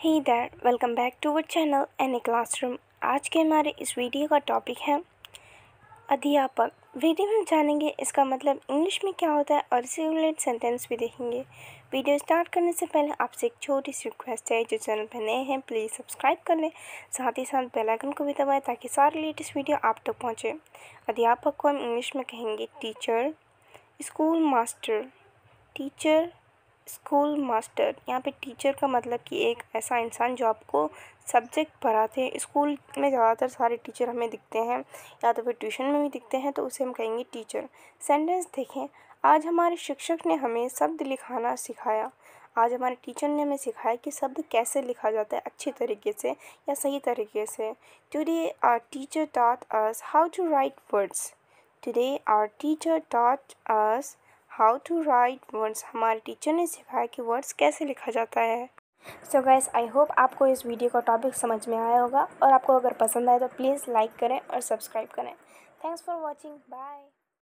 he that welcome back to our channel N A classroom आज के हमारे इस वीडियो का टॉपिक है अध्यापक वीडियो में हम जानेंगे इसका मतलब इंग्लिश में क्या होता है और इसे रिलेटेड सेंटेंस भी देखेंगे वीडियो स्टार्ट करने से पहले आपसे एक छोटी सी रिक्वेस्ट है जो चैनल पर नए हैं प्लीज़ सब्सक्राइब कर लें साथ ही साथ बेल आइकन को भी दबाएँ ताकि सारे लेटेस्ट वीडियो आप तक तो पहुँचे अध्यापक को हम इंग्लिश में कहेंगे teacher school master teacher school master यहाँ पे टीचर का मतलब कि एक ऐसा इंसान जो आपको सब्जेक्ट पढ़ाते हैं स्कूल में ज़्यादातर सारे टीचर हमें दिखते हैं या तो फिर ट्यूशन में भी दिखते हैं तो उसे हम कहेंगे टीचर सेंटेंस देखें आज हमारे शिक्षक ने हमें शब्द लिखाना सिखाया आज हमारे टीचर ने हमें सिखाया कि शब्द कैसे लिखा जाता है अच्छे तरीके से या सही तरीके से today our teacher taught us how to write words today our teacher taught us how to write words हमारे टीचर ने सिखाया कि वर्ड्स कैसे लिखा जाता है सो गैस आई होप आपको इस वीडियो का टॉपिक समझ में आया होगा और आपको अगर पसंद आए तो प्लीज़ लाइक करें और सब्सक्राइब करें थैंक्स फॉर वॉचिंग बाय